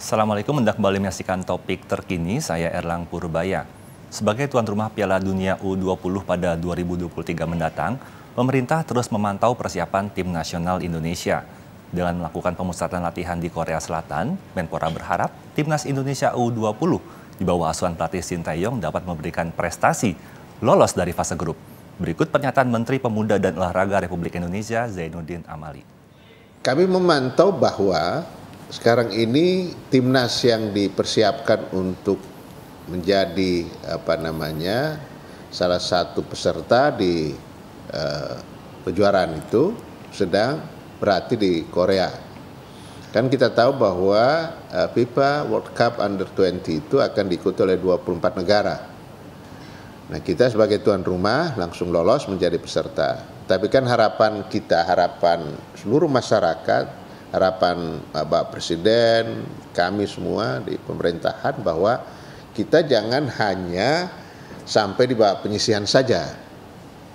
Assalamualaikum, hendak kembali menyaksikan topik terkini, saya Erlang Purbaya. Sebagai tuan rumah Piala Dunia U20 pada 2023 mendatang, pemerintah terus memantau persiapan tim nasional Indonesia. Dengan melakukan pemusatan latihan di Korea Selatan, Menpora berharap timnas Indonesia U20 di bawah asuhan pelatih Sintayong dapat memberikan prestasi lolos dari fase grup. Berikut pernyataan Menteri Pemuda dan Olahraga Republik Indonesia Zainuddin Amali. Kami memantau bahwa sekarang ini timnas yang dipersiapkan untuk menjadi apa namanya salah satu peserta di uh, itu sedang berarti di Korea. Kan kita tahu bahwa uh, FIFA World Cup Under 20 itu akan diikuti oleh 24 negara. Nah, kita sebagai tuan rumah langsung lolos menjadi peserta. Tapi kan harapan kita, harapan seluruh masyarakat harapan Bapak Presiden, kami semua di pemerintahan bahwa kita jangan hanya sampai di bawah penyisihan saja.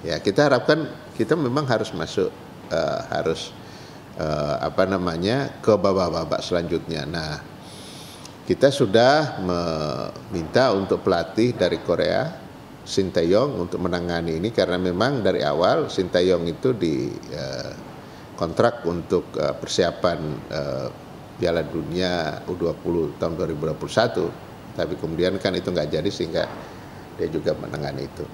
Ya, kita harapkan kita memang harus masuk uh, harus uh, apa namanya ke babak-babak selanjutnya. Nah, kita sudah meminta untuk pelatih dari Korea Sinteyong untuk menangani ini karena memang dari awal Sinteyong itu di uh, kontrak untuk uh, persiapan uh, Piala Dunia U20 tahun 2021 tapi kemudian kan itu nggak jadi sehingga dia juga menangani itu.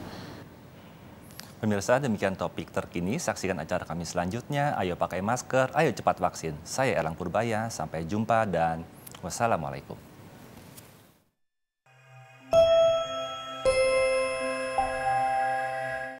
Pemirsa demikian topik terkini, saksikan acara kami selanjutnya. Ayo pakai masker, ayo cepat vaksin. Saya Elang Purbaya, sampai jumpa dan wassalamualaikum.